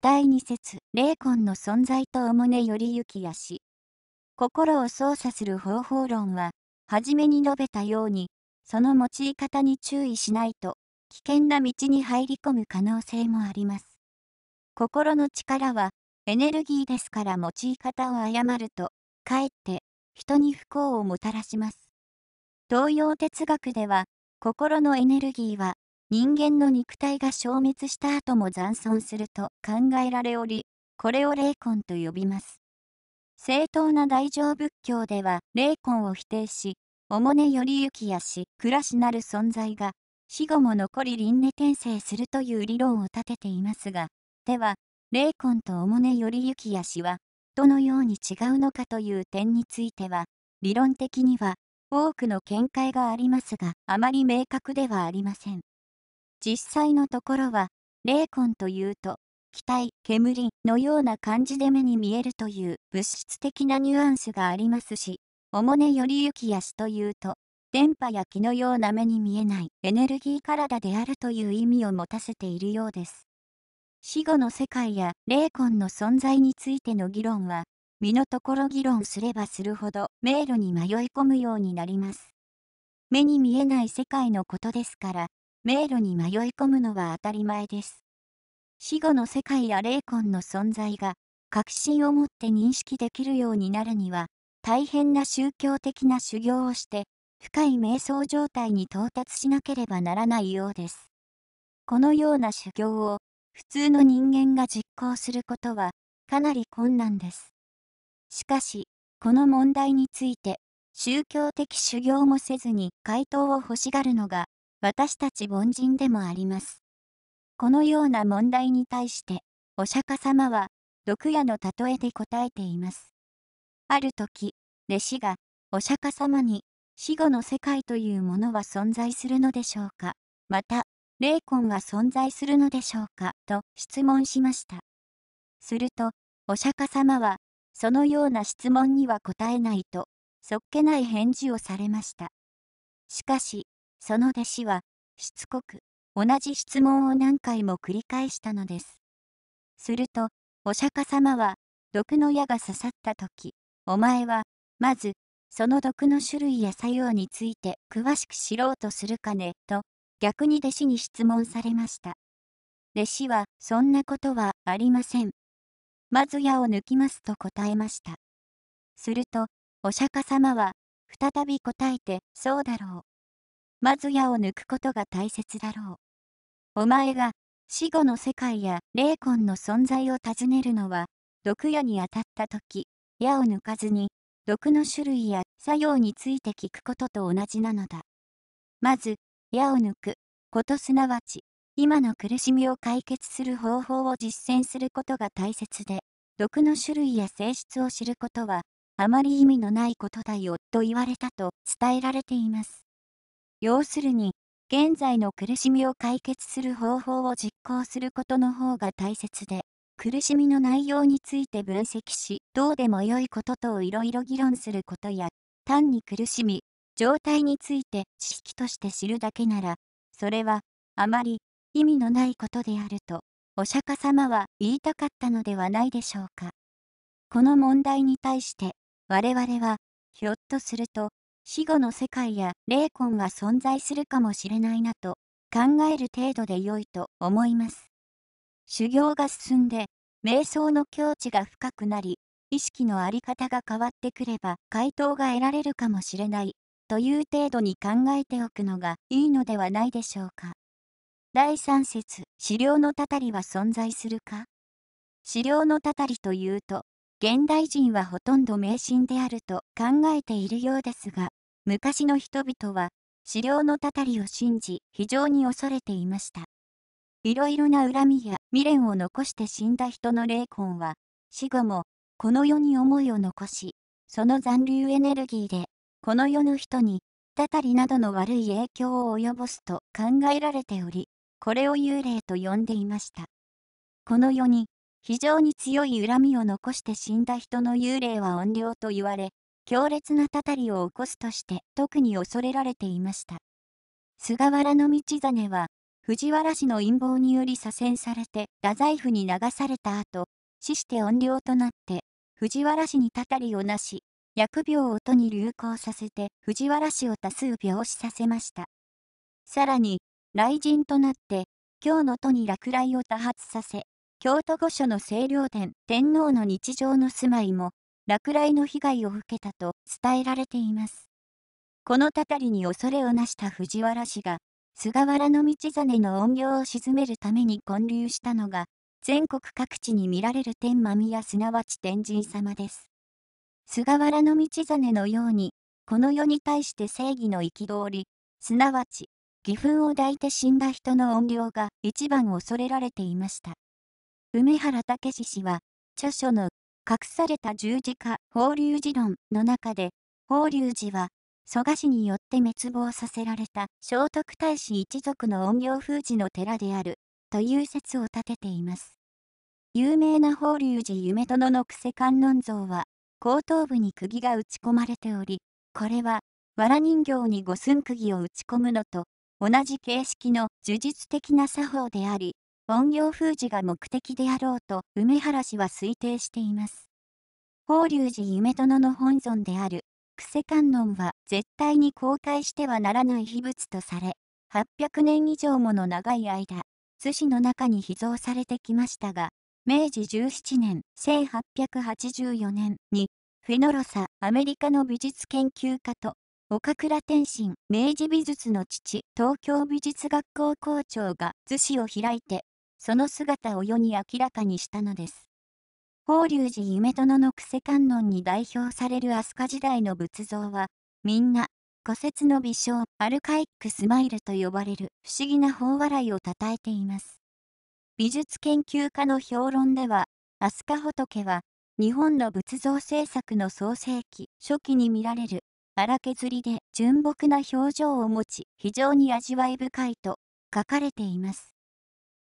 第二節霊魂の存在とおもねより行やし心を操作する方法論は初めに述べたようにその用い方に注意しないと危険な道に入り込む可能性もあります心の力はエネルギーですから用い方を誤るとかえって人に不幸をもたらします東洋哲学では心のエネルギーは人間の肉体が消滅した後も残存すると考えられおり、これを霊魂と呼びます。正当な大乗仏教では霊魂を否定し、おもねよりゆきやし、暮らしなる存在が、死後も残り輪廻転生するという理論を立てていますが、では、霊魂とおもねよりゆきやしは、どのように違うのかという点については、理論的には、多くの見解がありますが、あまり明確ではありません。実際のところは、霊魂というと、気体、煙のような感じで目に見えるという物質的なニュアンスがありますし、おもねよりゆきやしというと、電波や気のような目に見えないエネルギー体であるという意味を持たせているようです。死後の世界や霊魂の存在についての議論は、身のところ議論すればするほど迷路に迷い込むようになります。目に見えない世界のことですから、迷路に迷い込むのは当たり前です。死後の世界や霊魂の存在が確信を持って認識できるようになるには、大変な宗教的な修行をして、深い瞑想状態に到達しなければならないようです。このような修行を普通の人間が実行することはかなり困難です。しかし、この問題について宗教的修行もせずに回答を欲しがるのが私たち凡人でもあります。このような問題に対して、お釈迦様は、毒矢の例えで答えています。ある時、弟子が、お釈迦様に、死後の世界というものは存在するのでしょうかまた、霊魂は存在するのでしょうかと質問しました。すると、お釈迦様は、そのような質問には答えないと、そっけない返事をされました。しかし、その弟子は、しつこく、同じ質問を何回も繰り返したのです。すると、お釈迦様は、毒の矢が刺さった時、お前は、まず、その毒の種類や作用について詳しく知ろうとするかね、と、逆に弟子に質問されました。弟子は、そんなことはありません。まず矢を抜きますと答えました。すると、お釈迦様は、再び答えて、そうだろう。まず矢を抜くことが大切だろう。お前が死後の世界や霊魂の存在を尋ねるのは、毒矢に当たった時、矢を抜かずに、毒の種類や作用について聞くことと同じなのだ。まず、矢を抜く、ことすなわち、今の苦しみを解決する方法を実践することが大切で、毒の種類や性質を知ることは、あまり意味のないことだよと言われたと伝えられています。要するに、現在の苦しみを解決する方法を実行することの方が大切で、苦しみの内容について分析し、どうでもよいことといろいろ議論することや、単に苦しみ、状態について知識として知るだけなら、それは、あまり意味のないことであると、お釈迦様は言いたかったのではないでしょうか。この問題に対して、我々は、ひょっとすると、死後の世界や霊魂が存在するかもしれないなと考える程度で良いと思います。修行が進んで、瞑想の境地が深くなり、意識の在り方が変わってくれば回答が得られるかもしれないという程度に考えておくのがいいのではないでしょうか。第3節、資料のたたりは存在するか資料のたたりというと、現代人はほとんど迷信であると考えているようですが、昔の人々は、狩猟のたたりを信じ、非常に恐れていました。いろいろな恨みや未練を残して死んだ人の霊魂は、死後も、この世に思いを残し、その残留エネルギーで、この世の人に、たたりなどの悪い影響を及ぼすと考えられており、これを幽霊と呼んでいました。この世に、非常に強い恨みを残して死んだ人の幽霊は怨霊と言われ、強烈なたたりを起こすとして特に恐れられていました。菅原道真は、藤原氏の陰謀により左遷されて太宰府に流された後、死して怨霊となって、藤原氏にたたりをなし、疫病を都に流行させて藤原氏を多数病死させました。さらに、雷神となって、京の都に落雷を多発させ、京都御所の清涼殿天皇の日常の住まいも落雷の被害を受けたと伝えられています。このたたりに恐れをなした藤原氏が、菅原道真の怨霊を鎮めるために建立したのが、全国各地に見られる天間宮すなわち天神様です。菅原道真のように、この世に対して正義の憤り、すなわち、義憤を抱いて死んだ人の怨霊が一番恐れられていました。梅原武氏は、著書の隠された十字架法隆寺論の中で、法隆寺は、蘇我氏によって滅亡させられた聖徳太子一族の陰陽封じの寺である、という説を立てています。有名な法隆寺夢殿の癖観音像は、後頭部に釘が打ち込まれており、これは、藁人形に五寸釘を打ち込むのと、同じ形式の呪術的な作法であり、本量封じが目的であろうと梅原氏は推定しています。法隆寺夢殿の本尊である、久世観音は絶対に公開してはならない秘仏とされ、800年以上もの長い間、津市の中に秘蔵されてきましたが、明治17年1884年に、フェノロサ、アメリカの美術研究家と岡倉天心、明治美術の父、東京美術学校校長が寿司を開いて、その姿を世に明らかにしたのです。法隆寺夢殿の癖観音に代表される飛鳥時代の仏像は、みんな、古説の微笑、アルカイックスマイルと呼ばれる不思議な法笑いを称えています。美術研究家の評論では、飛鳥仏は、日本の仏像制作の創世紀初期に見られる荒削りで純朴な表情を持ち非常に味わい深いと書かれています。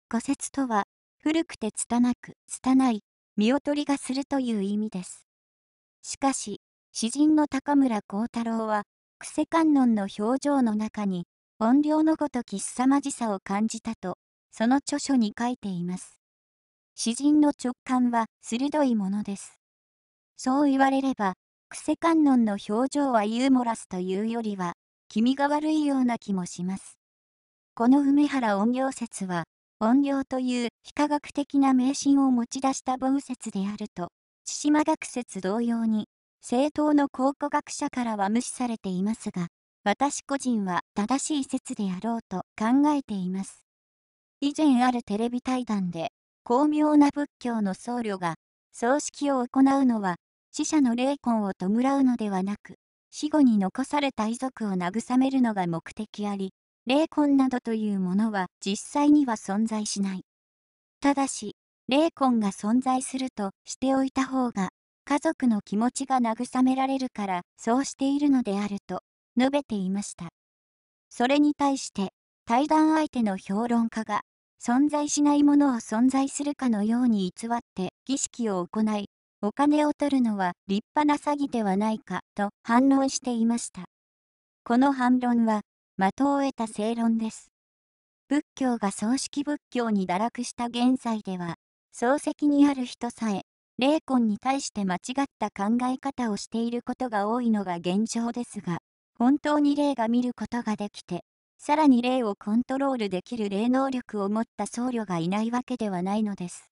古説とは、古くて拙く、拙い、見劣りがするという意味です。しかし、詩人の高村光太郎は、クセ観音の表情の中に、音量のごとき凄まじさを感じたと、その著書に書いています。詩人の直感は鋭いものです。そう言われれば、クセ観音の表情はユーモラスというよりは、気味が悪いような気もします。この梅原音量説は、怨霊という非科学的な迷信を持ち出した某説であると、千島学説同様に、政党の考古学者からは無視されていますが、私個人は正しい説であろうと考えています。以前あるテレビ対談で、巧妙な仏教の僧侶が、葬式を行うのは、死者の霊魂を弔うのではなく、死後に残された遺族を慰めるのが目的あり、霊魂などというものは実際には存在しない。ただし、霊魂が存在するとしておいた方が、家族の気持ちが慰められるから、そうしているのであると述べていました。それに対して、対談相手の評論家が、存在しないものを存在するかのように偽って儀式を行い、お金を取るのは立派な詐欺ではないかと反論していました。この反論は的を得た正論です。仏教が葬式仏教に堕落した現在では、漱石にある人さえ、霊魂に対して間違った考え方をしていることが多いのが現状ですが、本当に霊が見ることができて、さらに霊をコントロールできる霊能力を持った僧侶がいないわけではないのです。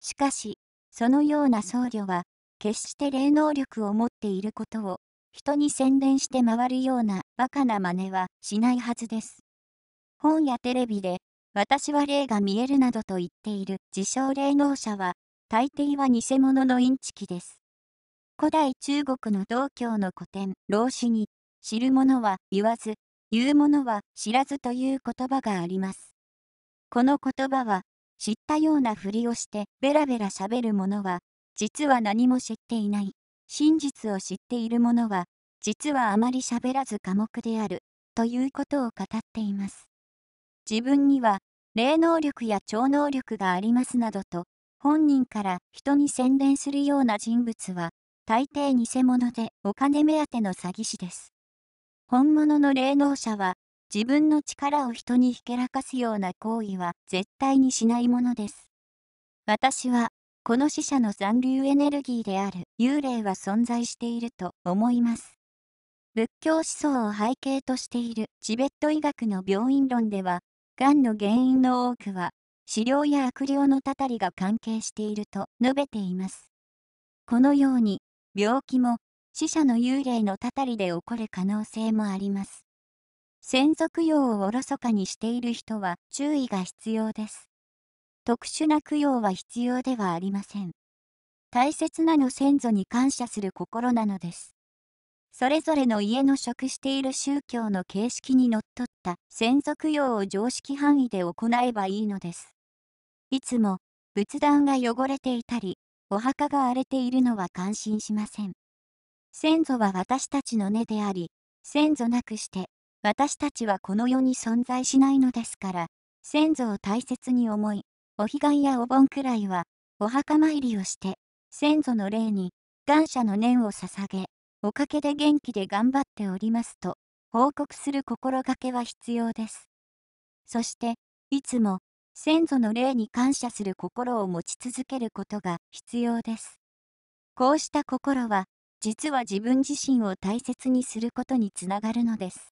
しかし、そのような僧侶は、決して霊能力を持っていることを人に宣伝して回るようなバカな真似はしないはずです。本やテレビで、私は霊が見えるなどと言っている自称霊能者は、大抵は偽物のインチキです。古代中国の道教の古典、老子に、知る者は言わず、言う者は知らずという言葉があります。この言葉は、知ったようなふりをしてベラベラ喋る者は、実は何も知っていない。真実を知っている者は、実はあまり喋らず寡黙である、ということを語っています。自分には、霊能力や超能力がありますなどと、本人から人に宣伝するような人物は、大抵偽物でお金目当ての詐欺師です。本物の霊能者は、自分の力を人にひけらかすような行為は絶対にしないものです。私はこの死者の残留エネルギーである幽霊は存在していると思います。仏教思想を背景としているチベット医学の病院論では、がんの原因の多くは、治療や悪霊のたたりが関係していると述べています。このように、病気も死者の幽霊のたたりで起こる可能性もあります。先祖供養をおろそかにしている人は注意が必要です。特殊な供養は必要ではありません。大切なの先祖に感謝する心なのです。それぞれの家の食している宗教の形式にのっとった先祖供養を常識範囲で行えばいいのです。いつも仏壇が汚れていたり、お墓が荒れているのは感心しません。先祖は私たちの根であり、先祖なくして私たちはこの世に存在しないのですから、先祖を大切に思い、お彼岸やお盆くらいは、お墓参りをして、先祖の霊に、感謝の念を捧げ、おかげで元気で頑張っておりますと、報告する心がけは必要です。そして、いつも、先祖の霊に感謝する心を持ち続けることが必要です。こうした心は、実は自分自身を大切にすることにつながるのです。